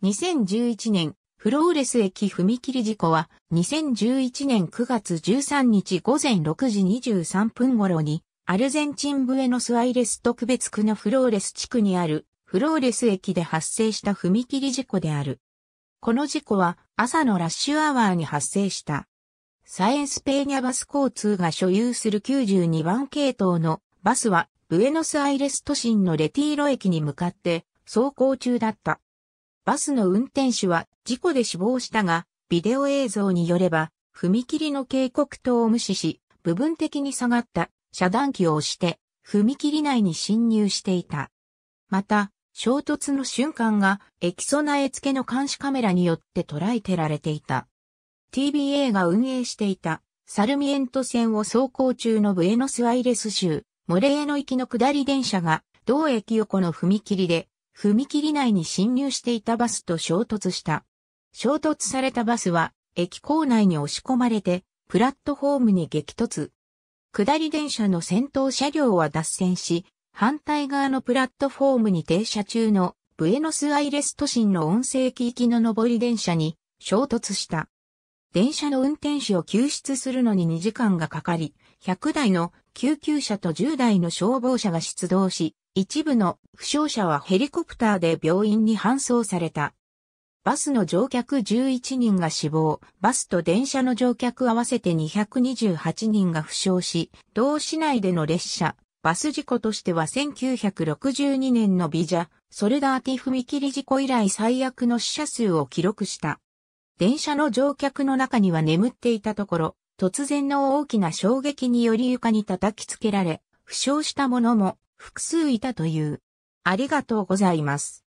2011年、フローレス駅踏切事故は、2011年9月13日午前6時23分頃に、アルゼンチンブエノスアイレス特別区のフローレス地区にある、フローレス駅で発生した踏切事故である。この事故は、朝のラッシュアワーに発生した。サエンスペーニャバス交通が所有する92番系統のバスは、ブエノスアイレス都心のレティーロ駅に向かって走行中だった。バスの運転手は事故で死亡したが、ビデオ映像によれば、踏切の警告灯を無視し、部分的に下がった遮断機を押して、踏切内に侵入していた。また、衝突の瞬間が駅備え付けの監視カメラによって捉えてられていた。TBA が運営していたサルミエント線を走行中のブエノスアイレス州モレエの行きの下り電車が同駅横の踏切で踏切内に侵入していたバスと衝突した。衝突されたバスは、駅構内に押し込まれて、プラットホームに激突。下り電車の先頭車両は脱線し、反対側のプラットフォームに停車中のブエノスアイレス都心の音声機行きの上り電車に衝突した。電車の運転手を救出するのに2時間がかかり、100台の救急車と10台の消防車が出動し、一部の負傷者はヘリコプターで病院に搬送された。バスの乗客11人が死亡、バスと電車の乗客合わせて228人が負傷し、同市内での列車、バス事故としては1962年のビジャ、ソルダーティ踏切事故以来最悪の死者数を記録した。電車の乗客の中には眠っていたところ、突然の大きな衝撃により床に叩きつけられ、負傷した者も複数いたという。ありがとうございます。